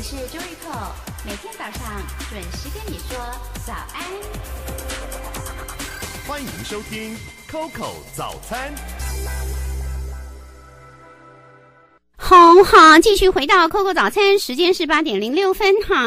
我是 y c o 每天早上准时跟你说早安。欢迎收听 COCO 早餐。好，好，继续回到 COCO 早餐，时间是八点零六分。好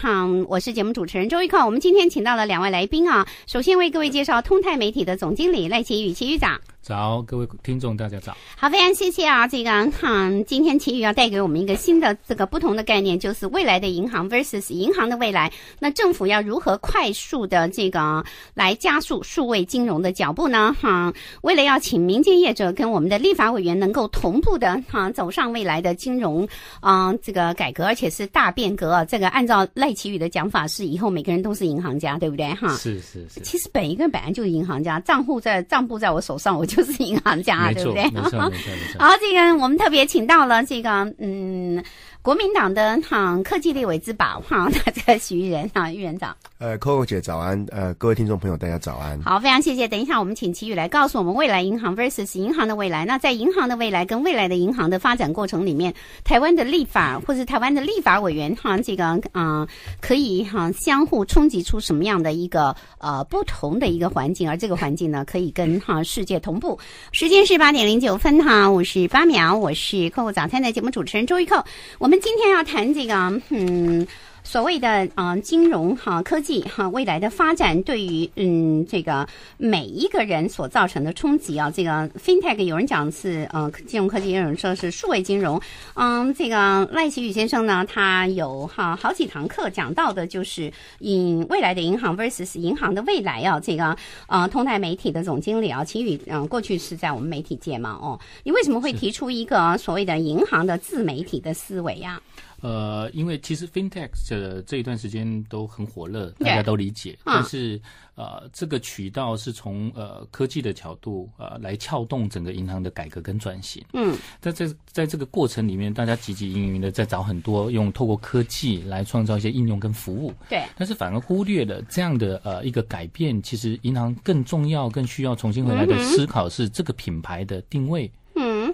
好，我是节目主持人周玉蔻，我们今天请到了两位来宾啊。首先为各位介绍通泰媒体的总经理赖奇宇奇局长。早，各位听众，大家早。好，非常谢谢啊，这个哈，今天齐宇要带给我们一个新的这个不同的概念，就是未来的银行 versus 银行的未来。那政府要如何快速的这个来加速数位金融的脚步呢？哈，为了要请民间业者跟我们的立法委员能够同步的哈，走上未来的金融啊这个改革，而且是大变革。这个按照赖奇宇的讲法是，以后每个人都是银行家，对不对？哈，是是是。其实每一个人本来就是银行家，账户在账簿在我手上，我。就是银行家，对不对？好，这个我们特别请到了这个，嗯。国民党的哈科技立委之宝哈，大 家徐玉仁哈，玉仁长。呃，扣扣姐早安，呃，各位听众朋友大家早安。好，非常谢谢。等一下我们请齐宇来告诉我们未来银行 versus 银行的未来。那在银行的未来跟未来的银行的发展过程里面，台湾的立法或者台湾的立法委员哈，这个啊可以哈相互冲击出什么样的一个呃不同的一个环境？而这个环境呢，可以跟哈世界同步。时间是八点零九分哈，我是八秒，我是客户早餐的节目主持人周玉扣，我们。我们今天要谈这个，嗯。所谓的啊金融哈科技哈未来的发展对于嗯这个每一个人所造成的冲击啊这个 FinTech 有人讲是呃金融科技也有人说是数位金融嗯这个赖奇宇先生呢他有哈好几堂课讲到的就是嗯未来的银行 versus 银行的未来啊这个啊通泰媒体的总经理啊奇宇嗯过去是在我们媒体界嘛哦你为什么会提出一个所谓的银行的自媒体的思维呀？呃，因为其实 fintech 这这一段时间都很火热，大家都理解。但是，呃，这个渠道是从呃科技的角度呃来撬动整个银行的改革跟转型。嗯。在这在这个过程里面，大家汲汲营营的在找很多用透过科技来创造一些应用跟服务。对。但是反而忽略了这样的呃一个改变，其实银行更重要、更需要重新回来的思考是这个品牌的定位。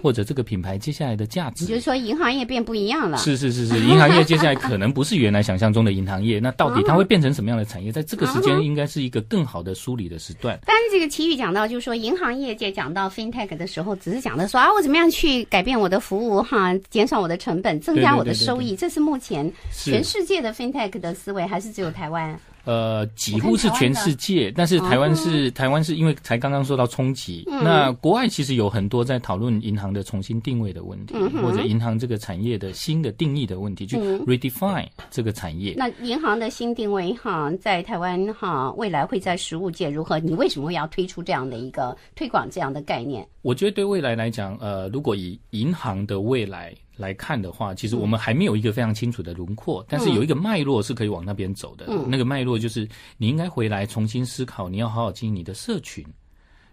或者这个品牌接下来的价值，也就是说，银行业变不一样了。是是是是，银行业接下来可能不是原来想象中的银行业，那到底它会变成什么样的产业？在这个时间，应该是一个更好的梳理的时段。但是这个奇宇讲到，就是说银行业界讲到 fintech 的时候，只是讲的说啊，我怎么样去改变我的服务，哈，减少我的成本，增加我的收益，这是目前全世界的 fintech 的思维，还是只有台湾？呃，几乎是全世界，但是台湾是台湾是因为才刚刚受到冲击。那国外其实有很多在讨论银行的重新定位的问题，或者银行这个产业的新的定义的问题，去 redefine 这个产业。那银行的新定位，哈，在台湾哈，未来会在实物界如何？你为什么会要推出这样的一个推广这样的概念？我觉得对未来来讲，呃，如果以银行的未来来看的话，其实我们还没有一个非常清楚的轮廓，但是有一个脉络是可以往那边走的。嗯，那个脉络就是你应该回来重新思考，你要好好经营你的社群，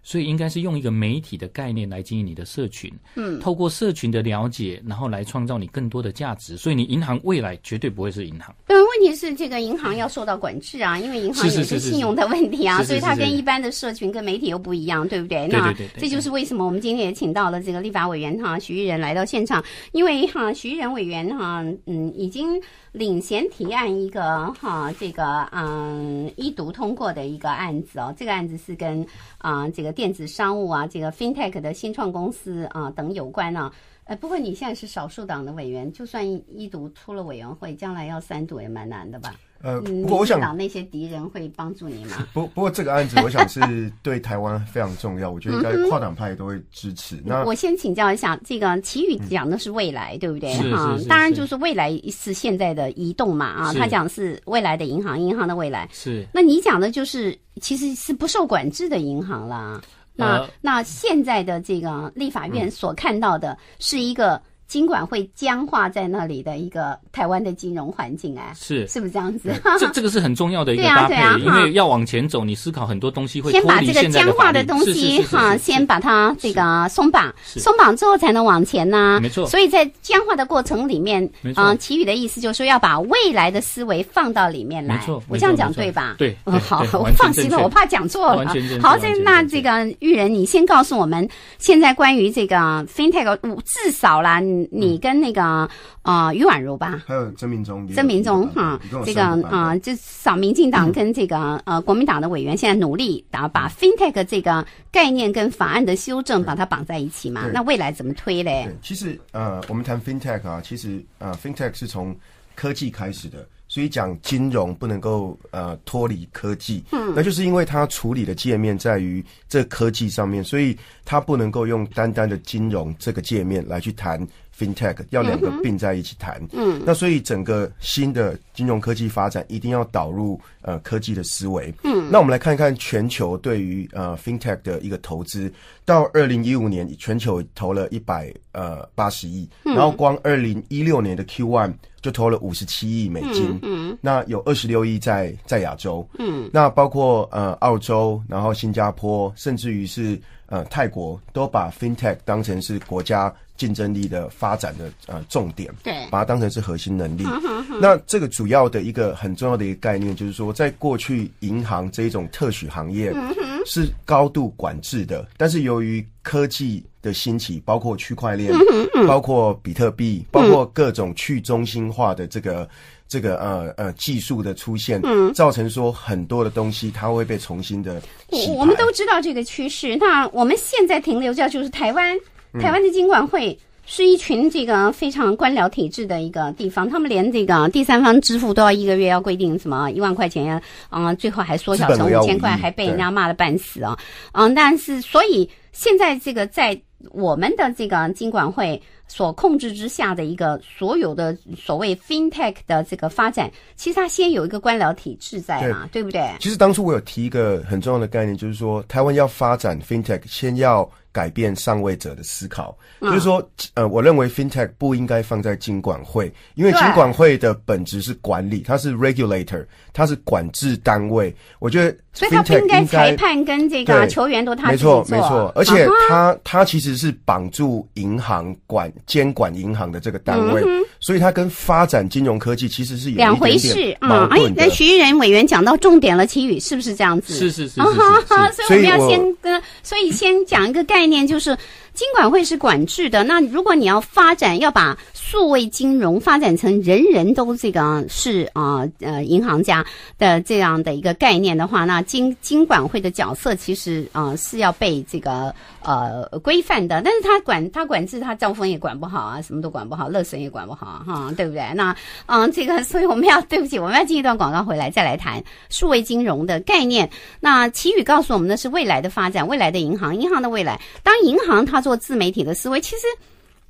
所以应该是用一个媒体的概念来经营你的社群。嗯，透过社群的了解，然后来创造你更多的价值，所以你银行未来绝对不会是银行。问题是这个银行要受到管制啊，因为银行也是信用的问题啊，所以它跟一般的社群跟媒体又不一样，对不对？那这就是为什么我们今天也请到了这个立法委员哈徐仁来到现场，因为哈徐仁委员哈嗯已经领衔提案一个哈这个嗯一读通过的一个案子哦，这个案子是跟啊这个电子商务啊这个 FinTech 的新创公司啊等有关啊。哎，不过你现在是少数党的委员，就算一读出了委员会，将来要三读也蛮难的吧？呃，不过我想，党那些敌人会帮助你吗？不，不过这个案子，我想是对台湾非常重要，我觉得跨党派都会支持。那我先请教一下，这个祁宇讲的是未来，对不对？哈，当然就是未来是现在的移动嘛，啊，他讲是未来的银行，银行的未来。是，那你讲的就是其实是不受管制的银行了。那那现在的这个立法院所看到的是一个。尽管会僵化在那里的一个台湾的金融环境啊，是是不是这样子？这这个是很重要的一个搭配，因为要往前走，你思考很多东西会先把这个僵化的东西哈，先把它这个松绑，松绑之后才能往前呢。没错，所以在僵化的过程里面，啊，奇宇的意思就是说要把未来的思维放到里面来，没错，我这样讲对吧？对，嗯、好，我放心了，我怕讲错了。好，这那这个玉人，你先告诉我们现在关于这个 FinTech 至少啦。你跟那个啊于婉如吧，还有曾明忠、曾明忠哈，这个啊，就扫民进党 跟这个呃国民党的委员，现在努力打把 FinTech 这个概念跟法案的修正把它绑在一起嘛。那未来怎么推嘞？其实呃，我们谈 FinTech 啊，其实啊，FinTech 是从科技开始的，所以讲金融不能够呃脱离科技，嗯，那就是因为它处理的界面在于这科技上面，所以它不能够用单单的金融这个界面来去谈。FinTech 要两个并在一起谈，那所以整个新的金融科技发展一定要导入呃科技的思维。那我们来看一看全球对于呃 FinTech 的一个投资，到二零一五年全球投了一百呃八十亿，然后光二零一六年的 q one 就投了五十七亿美金，那有二十六亿在在亚洲，那包括呃澳洲，然后新加坡，甚至于是。呃，泰国都把 FinTech 当成是国家竞争力的发展的呃重点，对，把它当成是核心能力。那这个主要的一个很重要的一个概念就是说，在过去银行这一种特许行业是高度管制的，但是由于科技。的兴起，包括区块链，包括比特币，包括各种去中心化的这个这个呃呃技术的出现，造成说很多的东西它会被重新的。我我们都知道这个趋势。那我们现在停留在就是台湾，台湾的金管会是一群这个非常官僚体制的一个地方，他们连这个第三方支付都要一个月要规定什么一万块钱呀，啊，最后还缩小成五千块，还被人家骂的半死啊。嗯，但是所以。现在这个在我们的这个金管会所控制之下的一个所有的所谓 FinTech 的这个发展，其实它先有一个官僚体制在嘛，对不对？其实当初我有提一个很重要的概念，就是说台湾要发展 FinTech，先要。改变上位者的思考，就是说，呃，我认为 fintech 不应该放在金管会，因为金管会的本质是管理，它是 regulator，它是管制单位。我觉得，所以它不应该裁判跟这个球员都他没错，没错。而且，他他其实是绑住银行管监管银行的这个单位，所以他跟发展金融科技其实是两回事，矛哎，那徐仁委员讲到重点了，其宇是不是这样子？是是是是。所以我们要先跟，所以先讲一个概。概念就是，金管会是管制的。那如果你要发展，要把。数位金融发展成人人都这个是啊呃银行家的这样的一个概念的话，那金金管会的角色其实啊是要被这个呃规范的，但是他管他管制他招风也管不好啊，什么都管不好，乐神也管不好哈，对不对？那嗯，这个所以我们要对不起，我们要进一段广告回来再来谈数位金融的概念。那齐宇告诉我们的是未来的发展，未来的银行，银行的未来，当银行它做自媒体的思维，其实。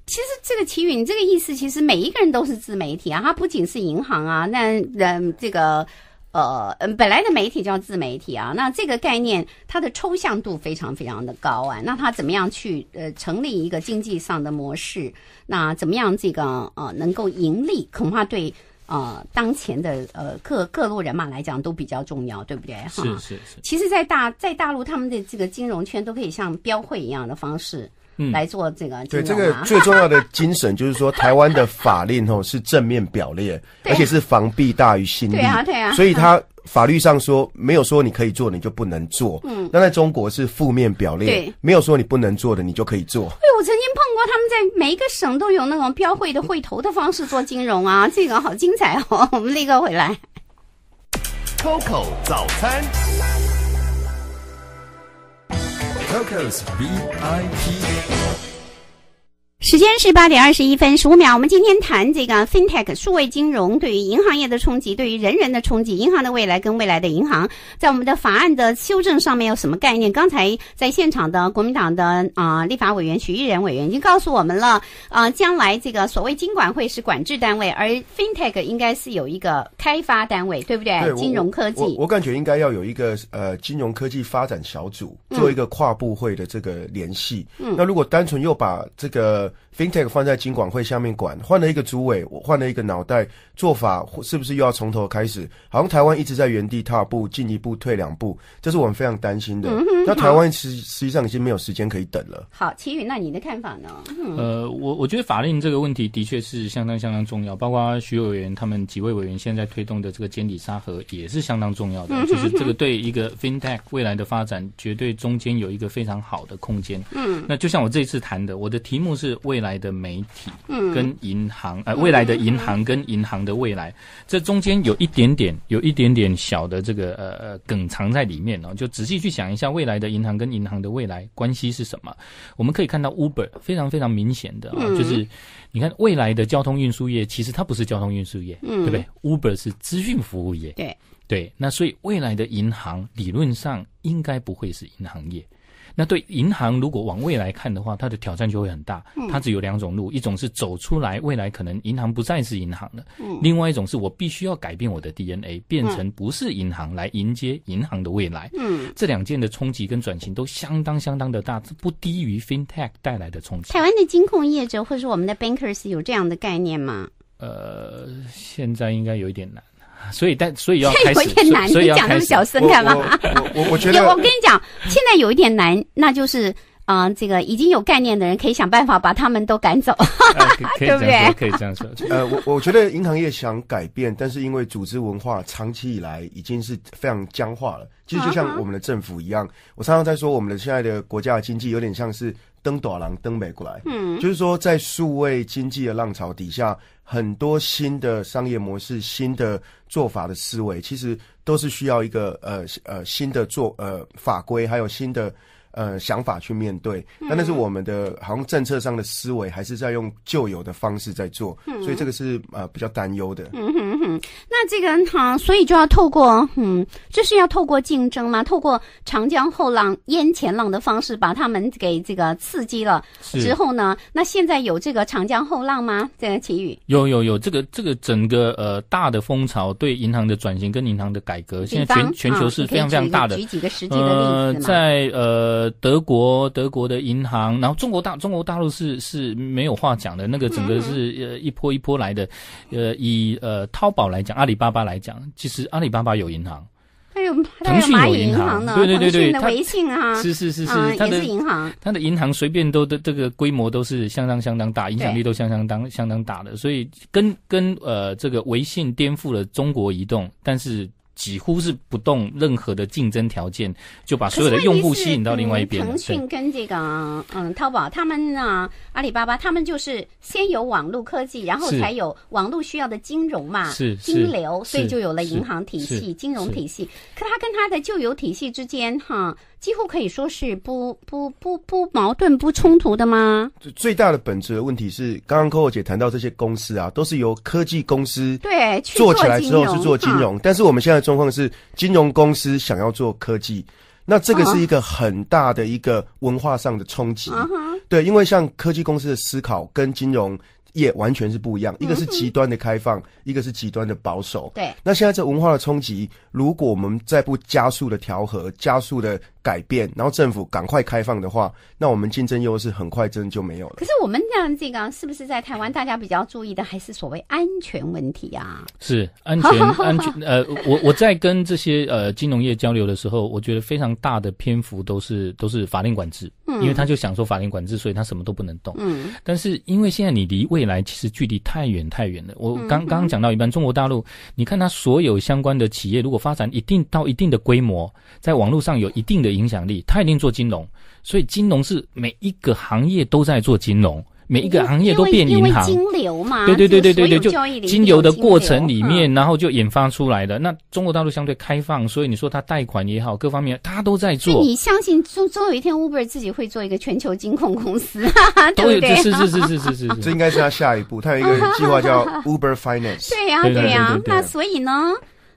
其实这个齐宇，你这个意思，其实每一个人都是自媒体啊，它不仅是银行啊，那那这个呃，本来的媒体叫自媒体啊，那这个概念它的抽象度非常非常的高啊，那它怎么样去呃成立一个经济上的模式？那怎么样这个呃能够盈利？恐怕对呃当前的呃各各路人马来讲都比较重要，对不对？哈，是是是。其实，在大在大陆，他们的这个金融圈都可以像标会一样的方式。来做这个对这个最重要的精神就是说，台湾的法令吼是正面表列，而且是防弊大于心力，对啊对啊。所以他。法律上说没有说你可以做你就不能做，嗯。那在中国是负面表列，没有说你不能做的你就可以做。哎，我曾经碰过他们在每一个省都有那种标会的会头的方式做金融啊，这个好精彩哦！我们立刻回来。Coco 早餐。Coco's VIP. 时间是八点二十一分十五秒。我们今天谈这个 fintech 数位金融对于银行业的冲击，对于人人的冲击，银行的未来跟未来的银行，在我们的法案的修正上面有什么概念？刚才在现场的国民党的啊立法委员许玉仁委员已经告诉我们了啊，将来这个所谓金管会是管制单位，而 fintech 应该是有一个开发单位，对不对？金融科技。我我感觉应该要有一个呃金融科技发展小组，做一个跨部会的这个联系。嗯，那如果单纯又把这个 FinTech 放在金管会下面管，换了一个主委，我换了一个脑袋，做法是不是又要从头开始？好像台湾一直在原地踏步，进一步退两步，这是我们非常担心的。那台湾实实际上已经没有时间可以等了。好，齐宇，那你的看法呢？呃，我我觉得法令这个问题的确是相当相当重要，包括徐委员他们几位委员现在推动的这个监理沙盒也是相当重要的，就是这个对一个 FinTech 未来的发展绝对中间有一个非常好的空间。嗯，那就像我这一次谈的，我的题目是。未来的媒体，嗯，跟银行，呃，未来的银行跟银行的未来，这中间有一点点，有一点点小的这个呃呃梗藏在里面哦。就仔细去想一下，未来的银行跟银行的未来关系是什么？我们可以看到 Uber 非常非常明显的啊，就是你看未来的交通运输业其实它不是交通运输业，嗯，对不对？Uber 是资讯服务业，对对。那所以未来的银行理论上应该不会是银行业。那对银行，如果往未来看的话，它的挑战就会很大。它只有两种路，一种是走出来，未来可能银行不再是银行了。嗯，另外一种是我必须要改变我的 DNA，变成不是银行来迎接银行的未来。嗯，这两件的冲击跟转型都相当相当的大，不低于 FinTech 带来的冲击。台湾的金控业者或是我们的 Bankers 有这样的概念吗？呃，现在应该有一点难。所以，但所以要开始，所以要小声点吧。我，我我觉得，我跟你讲，现在有一点难，那就是。啊，这个已经有概念的人，可以想办法把他们都赶走，对不对？可以这样说。呃，我我觉得银行业想改变，但是因为组织文化长期以来已经是非常僵化了。其实就像我们的政府一样，我常常在说，我们的现在的国家经济有点像是登短廊登北过来。嗯，就是说在数位经济的浪潮底下，很多新的商业模式、新的做法的思维，其实都是需要一个呃呃新的做呃法规，还有新的。呃，想法去面对，那那是我们的好像政策上的思维，还是在用旧有的方式在做，所以这个是呃比较担忧的。嗯哼哼，那这个哈，所以就要透过嗯，就是要透过竞争吗？透过长江后浪淹前浪的方式，把他们给这个刺激了之后呢？那现在有这个长江后浪吗？这个秦宇有有有，这个这个整个呃大的风潮对银行的转型跟银行的改革，现在全全球是非常非常大的。举几个实际的例子呃，在呃。德国德国的银行，然后中国大中国大陆是是没有话讲的，那个整个是呃一波一波来的，呃以呃淘宝来讲，阿里巴巴来讲，其实阿里巴巴有银行，还有腾讯有银行呢，对对对对，腾讯微信啊，是是是是，它的银行，他的银行随便都的这个规模都是相当相当大，影响力都相相当相当大的，所以跟跟呃这个微信颠覆了中国移动，但是。几乎是不动任何的竞争条件，就把所有的用户吸引到另外一边。腾讯跟这个嗯淘宝，他们呢阿里巴巴，他们就是先有网络科技，然后才有网络需要的金融嘛，是金是，所以就有了银行体系、金融体系。可他跟他的旧有体系之间，哈。几乎可以说是不不不不矛盾不冲突的吗？最大的本质的问题是，刚刚 Coco 姐谈到这些公司啊，都是由科技公司对做起来之后是做金融，但是我们现在状况是金融公司想要做科技，那这个是一个很大的一个文化上的冲击。对，因为像科技公司的思考跟金融业完全是不一样，一个是极端的开放，一个是极端的保守。对。那现在这文化的冲击，如果我们再不加速的调和，加速的。改变，然后政府赶快开放的话，那我们竞争优势很快真的就没有了。可是我们样这个，是不是在台湾大家比较注意的，还是所谓安全问题啊？是安全，安全。呃，我我在跟这些呃金融业交流的时候，我觉得非常大的篇幅都是都是法令管制，因为他就想说法令管制，所以他什么都不能动。嗯，但是因为现在你离未来其实距离太远太远了。我刚刚刚讲到，一般中国大陆，你看他所有相关的企业，如果发展一定到一定的规模，在网络上有一定的。影响力，他一定做金融，所以金融是每一个行业都在做金融，每一个行业都变银行。金流嘛，对对对对对对，就金流的过程里面，然后就引发出来的。那中国大陆相对开放，所以你说他贷款也好，各方面他都在做。你相信终终有一天，Uber 自己会做一个全球金控公司，对不对？是是是是是是，这应该是他下一步，他有一个计划叫 Uber Finance。对呀对呀，那所以呢？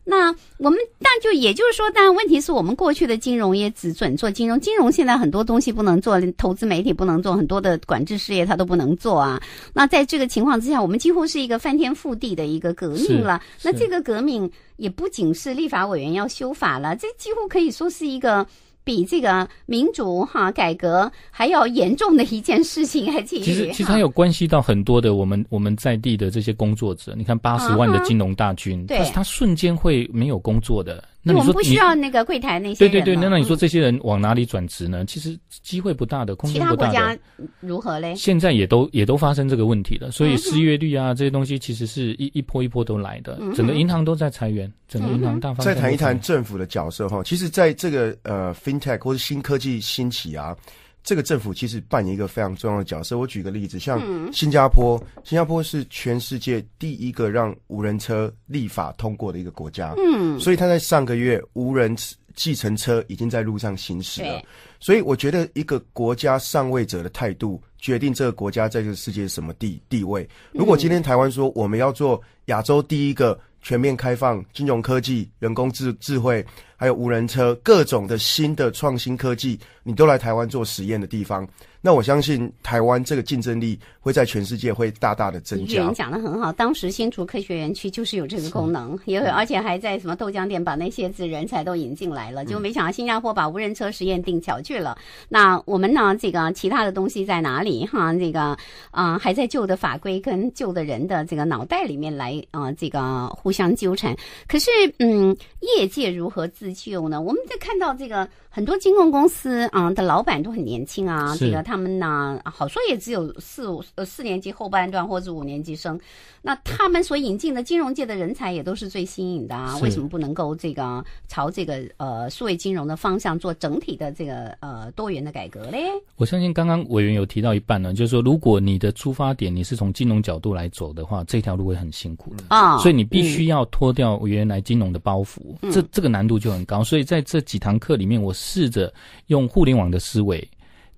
那我们但就也就是说，但问题是我们过去的金融也只准做金融，金融现在很多东西不能做，投资媒体不能做，很多的管制事业它都不能做啊。那在这个情况之下，我们几乎是一个翻天覆地的一个革命了。那这个革命也不仅是立法委员要修法了，这几乎可以说是一个。比这个民主哈改革还要严重的一件事情，还其实其实它有关系到很多的我们我们在地的这些工作者，你看八十万的金融大军，对他瞬间会没有工作的。那我们不需要那个柜台那些对对对，那那你说这些人往哪里转职呢？其实机会不大的，其他国家如何嘞？现在也都也都发生这个问题了，所以失业率啊这些东西其实是一一波一波都来的，整个银行都在裁员，整个银行大。再谈一谈政府的角色哈，其实在这个呃 fintech 或是新科技兴起啊。这个政府其实扮演一个非常重要的角色。我举个例子，像新加坡，新加坡是全世界第一个让无人车立法通过的一个国家。嗯，所以他在上个月，无人计程车已经在路上行驶了。所以我觉得，一个国家上位者的态度，决定这个国家在这个世界什么地地位。如果今天台湾说我们要做亚洲第一个。全面开放金融科技、人工智智慧，还有无人车各种的新的创新科技，你都来台湾做实验的地方。那我相信台湾这个竞争力会在全世界会大大的增加。讲的很好，当时新竹科学园区就是有这个功能，也而且还在什么豆浆店把那些子人才都引进来了，就没想到新加坡把无人车实验定巧去了。那我们呢？这个其他的东西在哪里？哈，这个啊，还在旧的法规跟旧的人的这个脑袋里面来啊，这个互相纠缠。可是嗯，业界如何自救呢？我们在看到这个很多金控公司啊的老板都很年轻啊，这个。他们呢，好说也只有四呃四年级后半段或者五年级生，那他们所引进的金融界的人才也都是最新颖的啊，为什么不能够这个朝这个呃数位金融的方向做整体的这个呃多元的改革嘞？我相信刚刚委员有提到一半呢，就是说，如果你的出发点你是从金融角度来走的话，这条路会很辛苦啊，所以你必须要脱掉原来金融的包袱，这这个难度就很高。所以在这几堂课里面，我试着用互联网的思维。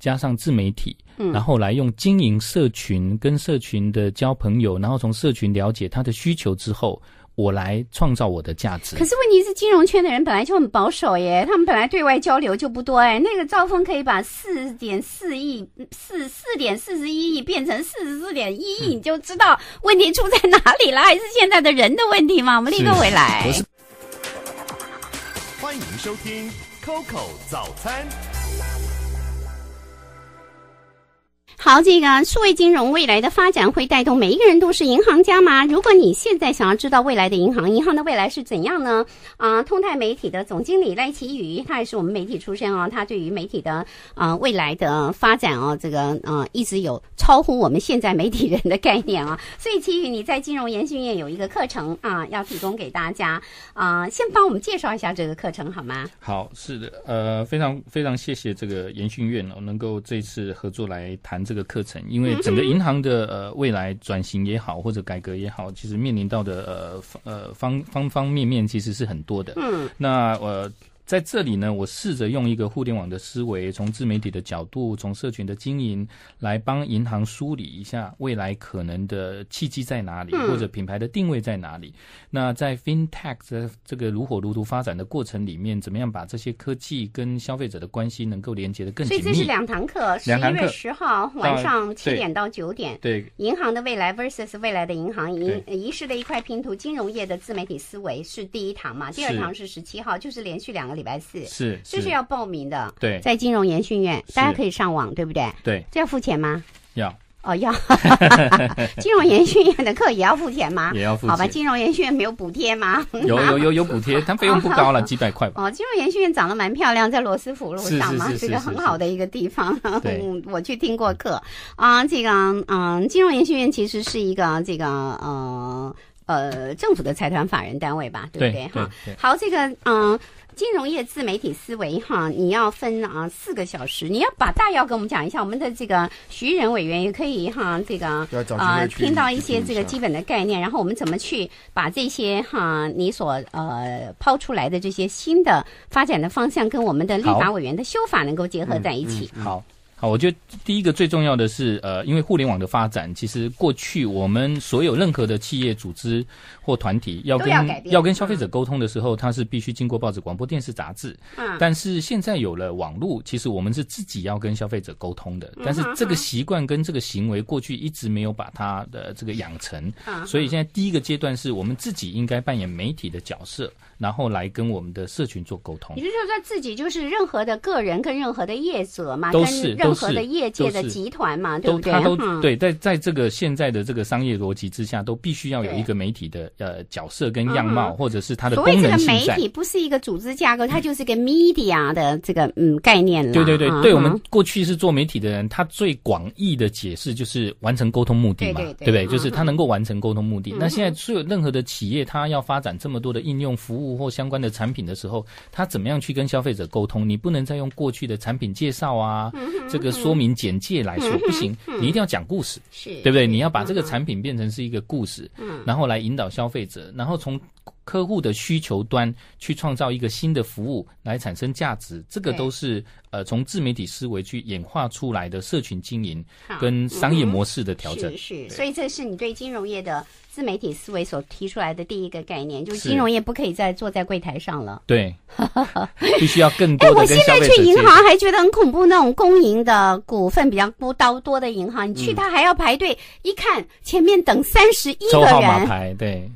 加上自媒体，然后来用经营社群跟社群的交朋友，然后从社群了解他的需求之后，我来创造我的价值。可是问题是，金融圈的人本来就很保守耶，他们本来对外交流就不多哎。那个赵峰可以把四点四亿、四四点四十一亿变成四十四点一亿，你就知道问题出在哪里了，还是现在的人的问题吗？我们立刻回来。欢迎收听 Coco 早餐。好，这个数位金融未来的发展会带动每一个人都是银行家吗？如果你现在想要知道未来的银行，银行的未来是怎样呢？啊，通泰媒体的总经理赖奇宇，他也是我们媒体出身哦，他对于媒体的啊未来的发展哦，这个啊一直有超乎我们现在媒体人的概念啊。所以奇宇，你在金融研训院有一个课程啊，要提供给大家啊，先帮我们介绍一下这个课程好吗？好，是的，呃，非常非常谢谢这个研训院哦，能够这次合作来谈。这个课程，因为整个银行的呃未来转型也好，或者改革也好，其实面临到的呃呃方方方面面其实是很多的。那我。在这里呢，我试着用一个互联网的思维，从自媒体的角度，从社群的经营来帮银行梳理一下未来可能的契机在哪里，或者品牌的定位在哪里。那在 fintech 这个如火如荼发展的过程里面，怎么样把这些科技跟消费者的关系能够连接的更紧密？所以这是两堂课，十一月十号晚上七点到九点，对银行的未来 versus 未来的银行，遗遗失的一块拼图，金融业的自媒体思维是第一堂嘛？第二堂是十七号，就是连续两个。礼拜四是，就是要报名的。对，在金融研训院，大家可以上网，对不对？对，这要付钱吗？要哦，要。金融研训院的课也要付钱吗？也要付。好吧，金融研训院没有补贴吗？有有有有补贴，但费用不高了，几百块。哦，金融研训院长得蛮漂亮，在罗斯福路上嘛，是个很好的一个地方。我去听过课啊，这个嗯，金融研训院其实是一个这个呃呃政府的财团法人单位吧，对不对？哈，好，这个嗯。金融业自媒体思维哈，你要分啊四个小时，你要把大要跟我们讲一下。我们的这个徐仁委员也可以哈，这个啊听到一些这个基本的概念，然后我们怎么去把这些哈你所呃抛出来的这些新的发展的方向跟我们的立法委员的修法能够结合在一起。好。好，我觉得第一个最重要的是，呃，因为互联网的发展，其实过去我们所有任何的企业组织或团体，要跟要跟消费者沟通的时候，它是必须经过报纸、广播电视、杂志。嗯。但是现在有了网络，其实我们是自己要跟消费者沟通的，但是这个习惯跟这个行为，过去一直没有把它的这个养成。所以现在第一个阶段是我们自己应该扮演媒体的角色。然后来跟我们的社群做沟通。也就是说他自己就是任何的个人跟任何的业者嘛？都是任何的业界的集团嘛，对不对？都都对，在在这个现在的这个商业逻辑之下，都必须要有一个媒体的呃角色跟样貌，或者是它的功能所谓个媒体不是一个组织架构，它就是个 media 的这个嗯概念了。对对对，对我们过去是做媒体的人，他最广义的解释就是完成沟通目的嘛，对不对？就是他能够完成沟通目的。那现在所有任何的企业，它要发展这么多的应用服务。或相关的产品的时候，他怎么样去跟消费者沟通？你不能再用过去的产品介绍啊，这个说明简介来说不行，你一定要讲故事，对不对？你要把这个产品变成是一个故事，然后来引导消费者，然后从。客户的需求端去创造一个新的服务来产生价值，这个都是呃从自媒体思维去演化出来的社群经营跟商业模式的调整。是，所以这是你对金融业的自媒体思维所提出来的第一个概念，就是金融业不可以再坐在柜台上了。对，必须要更多。哎，我现在去银行还觉得很恐怖，那种公营的股份比较多、多的银行，你去他还要排队，一看前面等三十一个人牌，对。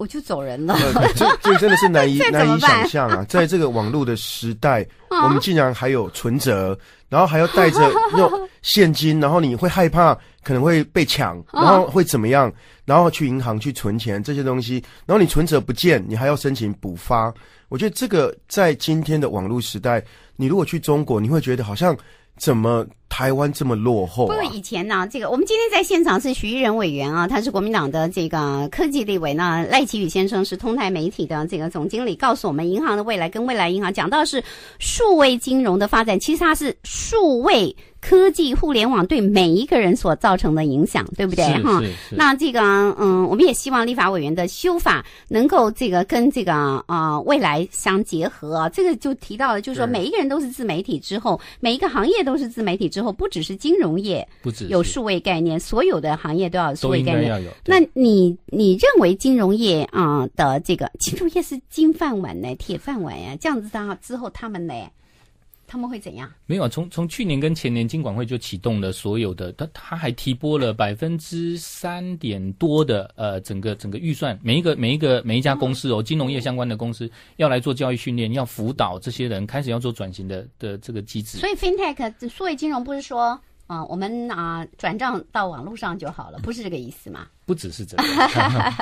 我就走人了，这这真的是难以 难以想象啊！在这个网络的时代，我们竟然还有存折，然后还要带着用 现金，然后你会害怕可能会被抢，然后会怎么样？然后去银行去存钱这些东西，然后你存折不见，你还要申请补发。我觉得这个在今天的网络时代，你如果去中国，你会觉得好像怎么？台湾这么落后。不过以前呢，这个我们今天在现场是徐一仁委员啊，他是国民党的这个科技立委呢。赖奇宇先生是通泰媒体的这个总经理，告诉我们银行的未来跟未来银行讲到是数位金融的发展，其实它是数位科技互联网对每一个人所造成的影响，对不对？哈。那这个嗯，我们也希望立法委员的修法能够这个跟这个啊未来相结合。这个就提到了，就是说每一个人都是自媒体之后，每一个行业都是自媒体之。之后不只是金融业，不有数位概念，所有的行业都要数位概念。那你你认为金融业啊的这个金融业是金饭碗呢，铁饭碗呀？这样子的话之后他们呢？他们会怎样？没有从从去年跟前年，金管会就启动了所有的，他他还提拨了百分之三点多的，呃，整个整个预算，每一个每一个每一家公司哦，金融业相关的公司要来做教育训练，要辅导这些人开始要做转型的的这个机制。所以 FinTech 数位金融不是说。啊，我们啊，转账到网络上就好了，不是这个意思嘛？不只是这个，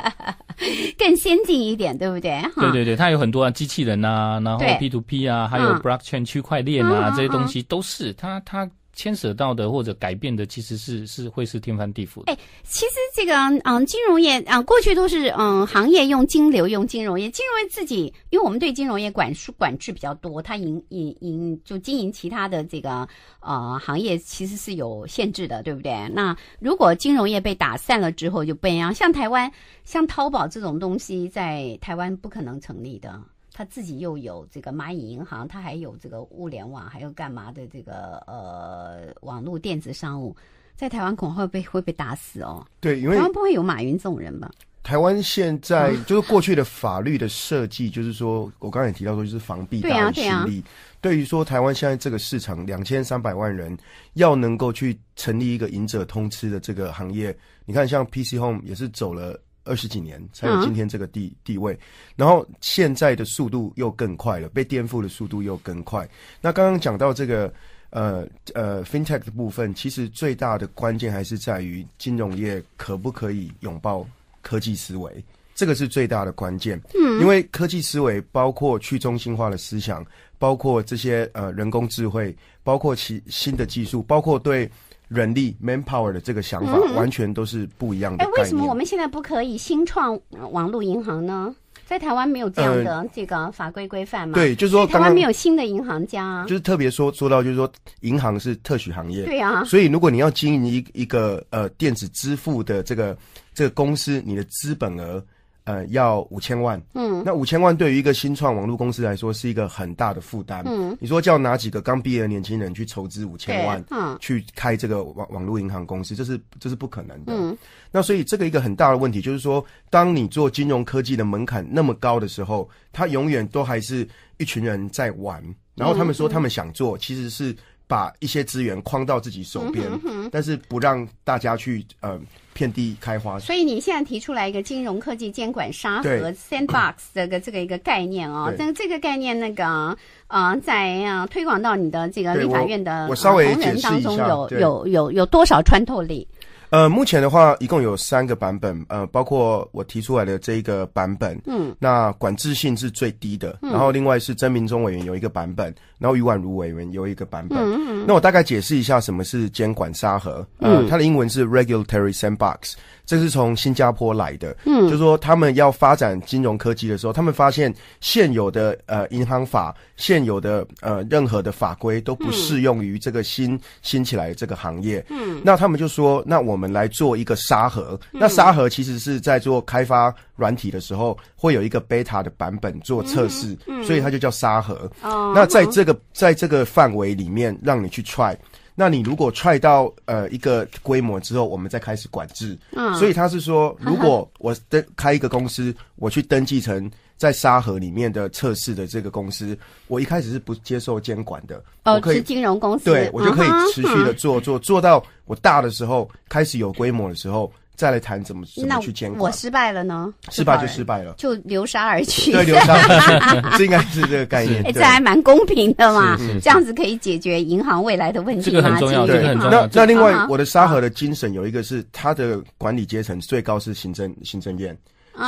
更先进一点，对不对？对对对，它有很多啊，机器人啊，然后 P to P 啊，还有 Blockchain 区块链啊，这些东西都是它它。牵扯到的或者改变的，其实是是会是天翻地覆的。哎，其实这个嗯，金融业嗯，过去都是嗯，行业用金流用金融业，金融业自己，因为我们对金融业管束管制比较多，它营营营就经营其他的这个呃行业，其实是有限制的，对不对？那如果金融业被打散了之后就不一样，像台湾，像淘宝这种东西，在台湾不可能成立的。他自己又有这个蚂蚁银行，他还有这个物联网，还有干嘛的这个呃网络电子商务，在台湾恐怕会被会被打死哦。对，因为台湾不会有马云这种人吧？台湾现在就是过去的法律的设计，就是说我刚才也提到说，就是防弊大势力。对于说台湾现在这个市场两千三百万人要能够去成立一个赢者通吃的这个行业，你看像 PC Home 也是走了。二十几年才有今天这个地地位，然后现在的速度又更快了，被颠覆的速度又更快。那刚刚讲到这个呃呃 FinTech 的部分，其实最大的关键还是在于金融业可不可以拥抱科技思维，这个是最大的关键。嗯，因为科技思维包括去中心化的思想，包括这些呃人工智慧，包括其新的技术，包括对。人力 （manpower） 的这个想法完全都是不一样的。哎，为什么我们现在不可以新创网络银行呢？在台湾没有这样的这个法规规范吗？对，就是说台湾没有新的银行家，啊，就是特别说说到就是说银行是特许行业，对啊。所以如果你要经营一一个呃电子支付的这个这个公司，你的资本额。呃，要五千万，嗯，那五千万对于一个新创网络公司来说是一个很大的负担，嗯，你说叫哪几个刚毕业的年轻人去筹资五千万，嗯，去开这个网网络银行公司，这是这是不可能的，嗯，那所以这个一个很大的问题就是说，当你做金融科技的门槛那么高的时候，它永远都还是一群人在玩，然后他们说他们想做，其实是。把一些资源框到自己手边，但是不让大家去呃遍地开花。所以你现在提出来一个金融科技监管沙盒、sandbox 这个这个一个概念啊，那这个概念那个啊在推广到你的这个立法院的同仁当中有有有有多少穿透力？呃，目前的话一共有三个版本，呃，包括我提出来的这一个版本，嗯，那管制性是最低的，然后另外是曾明忠委员有一个版本，然后余婉如委员有一个版本，嗯嗯，那我大概解释一下什么是监管沙盒，嗯，它的英文是 regulatory sandbox，这是从新加坡来的，嗯，就是说他们要发展金融科技的时候，他们发现现有的呃银行法现有的呃任何的法规都不适用于这个新新起来的这个行业，嗯，那他们就说，那我我们来做一个沙盒，那沙盒其实是在做开发软体的时候，会有一个 beta 的版本做测试，所以它就叫沙盒。那在这个在这个范围里面，让你去 try，那你如果 try 到呃一个规模之后，我们再开始管制。所以他是说，如果我登开一个公司，我去登记成。在沙河里面的测试的这个公司，我一开始是不接受监管的，我可以金融公司，对我就可以持续的做做做到我大的时候开始有规模的时候，再来谈怎么怎么去监管。我失败了呢？失败就失败了，就流沙而去。对，流沙，这应该是这个概念。这还蛮公平的嘛，这样子可以解决银行未来的问题。这个很重要，这个很重要。那那另外，我的沙盒的精神有一个是，它的管理阶层最高是行政行政院。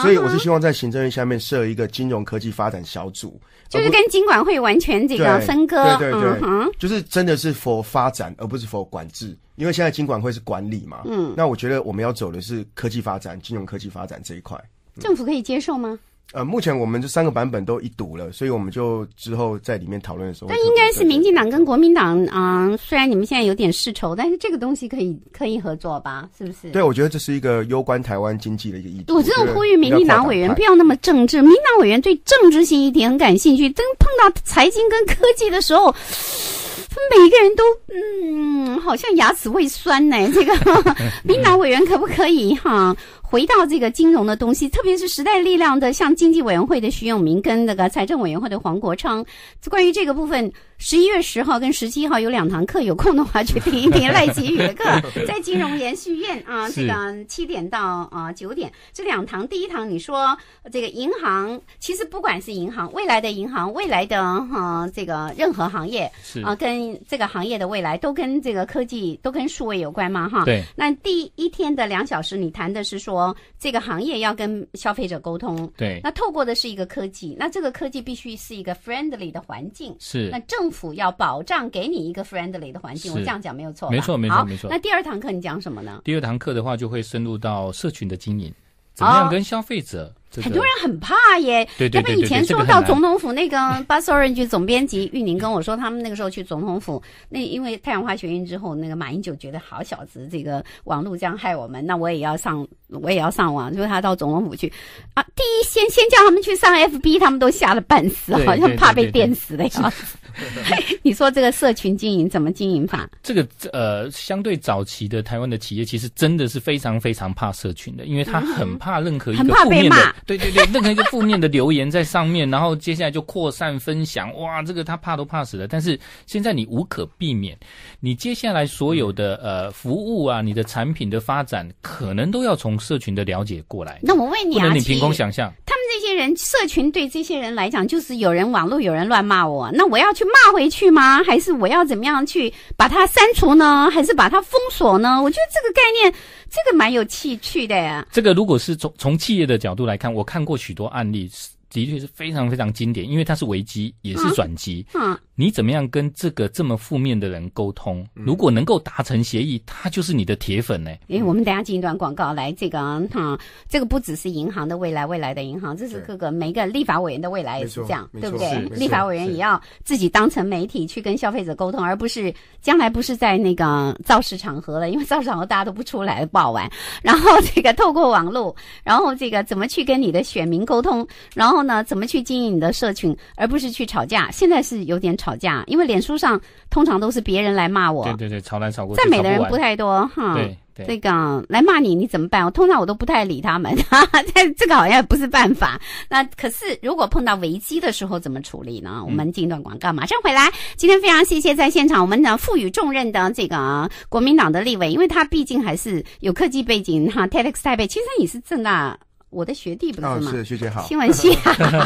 所以我是希望在行政院下面设一个金融科技发展小组，就是跟金管会完全这个分割，对对对，就是真的是 for 发展，而不是 for 管制，因为现在金管会是管理嘛，嗯，那我觉得我们要走的是科技发展、金融科技发展这一块，政府可以接受吗？呃，目前我们这三个版本都一读了，所以我们就之后在里面讨论的时候，那应该是民进党跟国民党啊。虽然你们现在有点世仇，但是这个东西可以可以合作吧？是不是？对，我觉得这是一个攸关台湾经济的一个议题。我真的呼吁民进党委员不要那么政治，民进党委员对政治性议题很感兴趣，但碰到财经跟科技的时候，每一个人都嗯，好像牙齿会酸呢。这个 民进党委员可不可以哈？回到这个金融的东西，特别是时代力量的，像经济委员会的徐永明跟那个财政委员会的黄国昌，关于这个部分。十一月十号跟十七号有两堂课，有空的话去听一听赖籍宇的课，在金融研续院啊，这个七点到啊九点这两堂，第一堂你说这个银行，其实不管是银行未来的银行，未来的哈这个任何行业啊，跟这个行业的未来都跟这个科技都跟数位有关嘛哈？对。那第一天的两小时，你谈的是说这个行业要跟消费者沟通，对。那透过的是一个科技，那这个科技必须是一个 friendly 的环境，是。那政府要保障给你一个 friendly 的环境，我这样讲没有错，没错没错没错。那第二堂课你讲什么呢？第二堂课的话，就会深入到社群的经营，怎么样跟消费者？很多人很怕耶，咱们以前说到总统府那个 《巴索润局》总编辑玉宁跟我说，他们那个时候去总统府，那因为太阳花学运之后，那个马英九觉得好小子，这个网络将害我们，那我也要上，我也要上网，就是他到总统府去啊，第一先先叫他们去上 FB，他们都吓得半死，好像怕被电死的样。你说这个社群经营怎么经营法？这个呃，相对早期的台湾的企业，其实真的是非常非常怕社群的，因为他很怕任何一个负面的。对对对，任何一个负面的留言在上面，然后接下来就扩散分享，哇，这个他怕都怕死了。但是现在你无可避免，你接下来所有的呃服务啊，你的产品的发展，可能都要从社群的了解过来。那我问你啊，你凭空想象，他们这些人社群对这些人来讲，就是有人网络有人乱骂我，那我要去骂回去吗？还是我要怎么样去把它删除呢？还是把它封锁呢？我觉得这个概念，这个蛮有气趣的呀。这个如果是从从企业的角度来看。我看过许多案例，是的确是非常非常经典，因为它是危机，也是转机。你怎么样跟这个这么负面的人沟通？如果能够达成协议，他就是你的铁粉呢。哎，我们等下进一段广告来，这个哈，这个不只是银行的未来，未来的银行，这是各个每个立法委员的未来也是这样，对不对？立法委员也要自己当成媒体去跟消费者沟通，而不是将来不是在那个造势场合了，因为造势场合大家都不出来，不好玩。然后这个透过网络，然后这个怎么去跟你的选民沟通？然后呢，怎么去经营你的社群，而不是去吵架？现在是有点吵。吵架，因为脸书上通常都是别人来骂我，对对对，吵来吵过，赞美的人不太多哈。对，这个来骂你，你怎么办？我通常我都不太理他们哈，哈，但这个好像不是办法。那可是如果碰到危机的时候怎么处理呢？我们进一段广告，马上回来。今天非常谢谢在现场我们呢赋予重任的这个国民党的立委，因为他毕竟还是有科技背景哈 t e d x 台北，其实你是正大。我的学弟不是吗？是学姐，好。新闻系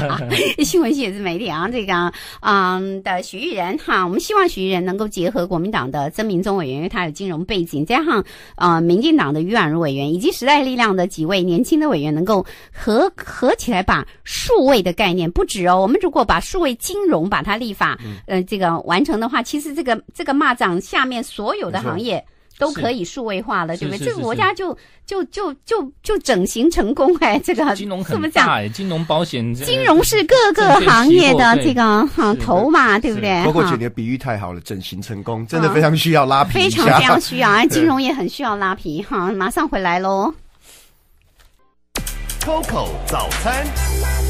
新闻系也是媒体啊。这个，嗯，的许玉仁哈，我们希望许玉仁能够结合国民党的曾明忠委员，因为他有金融背景，加上呃民进党的于婉如委员以及时代力量的几位年轻的委员，能够合合起来把数位的概念不止哦。我们如果把数位金融把它立法，呃，这个完成的话，其实这个这个蚂蚱下面所有的行业。都可以数位化了，对不对？这国家就就就就就整形成功哎，这个这么大哎，金融保险金融是各个行业的这个头嘛，对不对？不过姐，你的比喻太好了，整形成功真的非常需要拉皮，非常非常需要，而 金融也很需要拉皮哈，马上回来喽。COCO 早餐。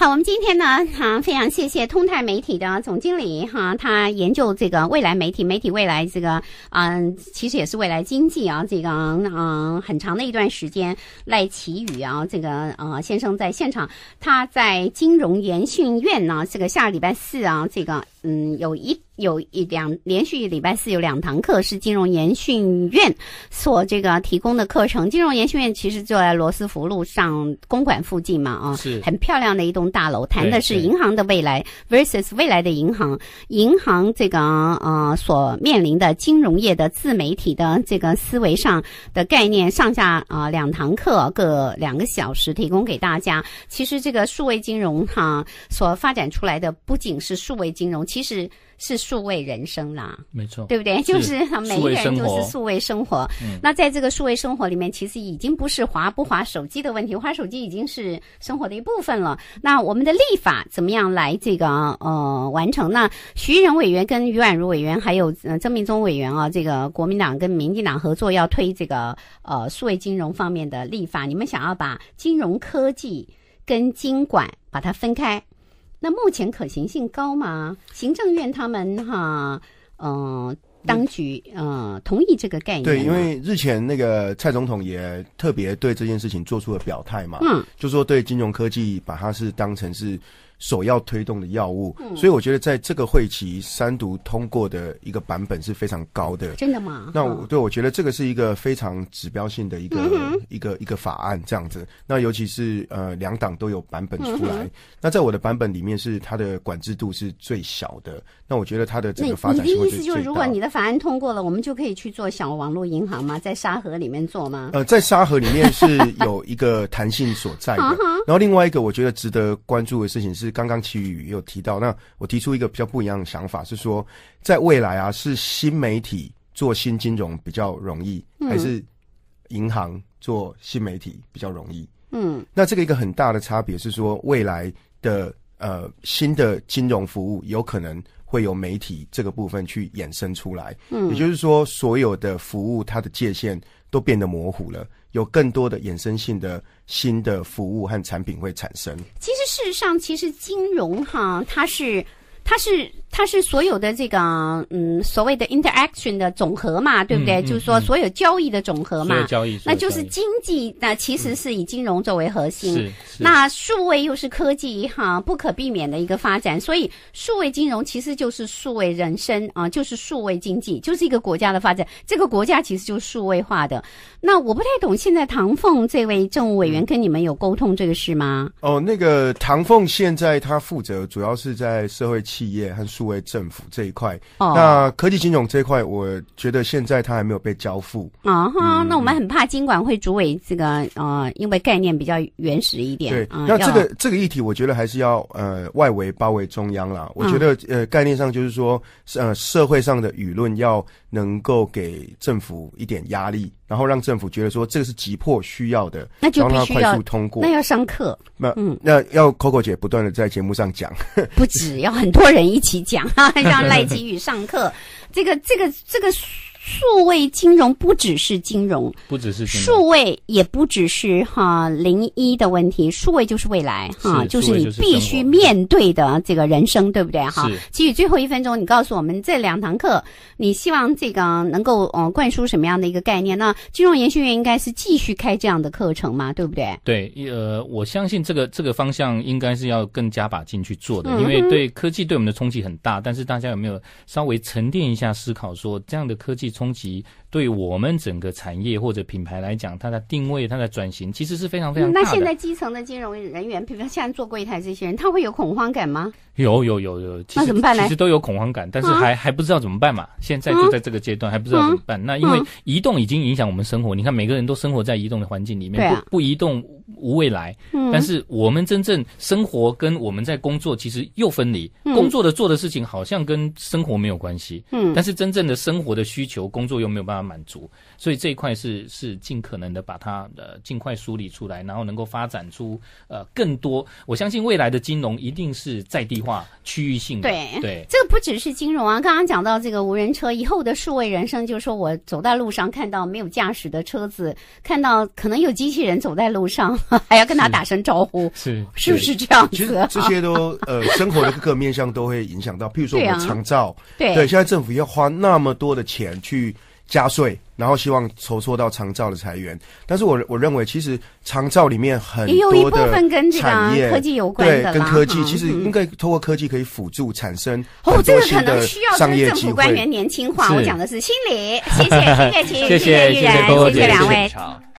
好，我们今天呢，哈，非常谢谢通泰媒体的总经理哈，他研究这个未来媒体、媒体未来这个，嗯，其实也是未来经济啊，这个啊，很长的一段时间，赖奇宇啊，这个呃先生在现场，他在金融研训院呢，这个下礼拜四啊，这个。嗯，有一有一两连续礼拜四有两堂课是金融研训院所这个提供的课程。金融研训院其实就在罗斯福路上公馆附近嘛，啊，是很漂亮的一栋大楼。谈的是银行的未来 versus 未来的银行，银行这个呃所面临的金融业的自媒体的这个思维上的概念。上下啊两堂课各两个小时提供给大家。其实这个数位金融哈所发展出来的不仅是数位金融。其实是数位人生啦，没错，对不对？就是每个人就是数位生活。那在这个数位生活里面，其实已经不是划不划手机的问题，划手机已经是生活的一部分了。那我们的立法怎么样来这个呃完成呢？徐仁委员跟于婉如委员还有曾明忠委员啊，这个国民党跟民进党合作要推这个呃数位金融方面的立法，你们想要把金融科技跟金管把它分开？那目前可行性高吗？行政院他们哈，呃，当局呃同意这个概念。对，因为日前那个蔡总统也特别对这件事情做出了表态嘛，嗯，就说对金融科技，把它是当成是。首要推动的药物，所以我觉得在这个会期三读通过的一个版本是非常高的。真的吗？那我对我觉得这个是一个非常指标性的一个一个一个法案这样子。那尤其是呃两党都有版本出来。那在我的版本里面是它的管制度是最小的。那我觉得它的这个你的意思就是，如果你的法案通过了，我们就可以去做小网络银行吗？在沙河里面做吗？呃，在沙河里面是有一个弹性所在的。然后另外一个我觉得值得关注的事情是。刚刚齐宇有提到，那我提出一个比较不一样的想法，是说，在未来啊，是新媒体做新金融比较容易，还是银行做新媒体比较容易？嗯，那这个一个很大的差别是说，未来的呃新的金融服务有可能。会有媒体这个部分去衍生出来，嗯，也就是说，所有的服务它的界限都变得模糊了，有更多的衍生性的新的服务和产品会产生。其实，事实上，其实金融哈，它是，它是。它是所有的这个嗯所谓的 interaction 的总和嘛，对不对？就是说所有交易的总和嘛，那就是经济那其实是以金融作为核心。是那数位又是科技哈，不可避免的一个发展，所以数位金融其实就是数位人生啊，就是数位经济，就是一个国家的发展。这个国家其实就是数位化的。那我不太懂，现在唐凤这位政务委员跟你们有沟通这个事吗？哦，那个唐凤现在他负责主要是在社会企业和。作为政府这一块，哦、那科技金融这一块，我觉得现在它还没有被交付啊。哈、那我们很怕金管会主委这个呃，因为概念比较原始一点。对，那这个这个议题，我觉得还是要呃外围包围中央啦。我觉得呃概念上就是说，呃社会上的舆论要能够给政府一点压力。然后让政府觉得说这个是急迫需要的，那就要快速通过，那要上课，那嗯，那要 Coco 姐不断的在节目上讲，不止要很多人一起讲，让赖吉宇上课，这个这个这个。数位金融不只是金融，不只是数位也不只是哈零一的问题，数位就是未来哈，就是你必须面对的这个人生，对不对哈？基于最后一分钟，你告诉我们这两堂课，你希望这个能够呃灌输什么样的一个概念？那金融研学院应该是继续开这样的课程嘛，对不对？对，呃，我相信这个这个方向应该是要更加把劲去做的，因为对科技对我们的冲击很大。但是大家有没有稍微沉淀一下思考，说这样的科技？冲击对我们整个产业或者品牌来讲，它的定位、它的转型，其实是非常非常。那现在基层的金融人员，比如说像做柜台这些人，他会有恐慌感吗？有有有有，实怎么办呢？其实都有恐慌感，但是还还不知道怎么办嘛。现在就在这个阶段还不知道怎么办。那因为移动已经影响我们生活，你看每个人都生活在移动的环境里面，不不移动无未来。嗯。但是我们真正生活跟我们在工作其实又分离，工作的做的事情好像跟生活没有关系。嗯，但是真正的生活的需求。有工作又没有办法满足，所以这一块是是尽可能的把它呃尽快梳理出来，然后能够发展出呃更多。我相信未来的金融一定是在地化、区域性的。对，对，这个不只是金融啊。刚刚讲到这个无人车，以后的数位人生就是说我走在路上看到没有驾驶的车子，看到可能有机器人走在路上，还要跟他打声招呼，是是不是这样子？其实这些都呃生活的各个面向都会影响到。比如说我们长照，对对，现在政府要花那么多的钱去。去加税，然后希望筹措到长照的财源。但是我我认为，其实长照里面很多的产业、科技有关的，跟科技其实应该通过科技可以辅助产生。哦，这个可能需要跟政府官员年轻化。我讲的是心理，谢谢，谢谢，谢谢玉然，谢谢两位。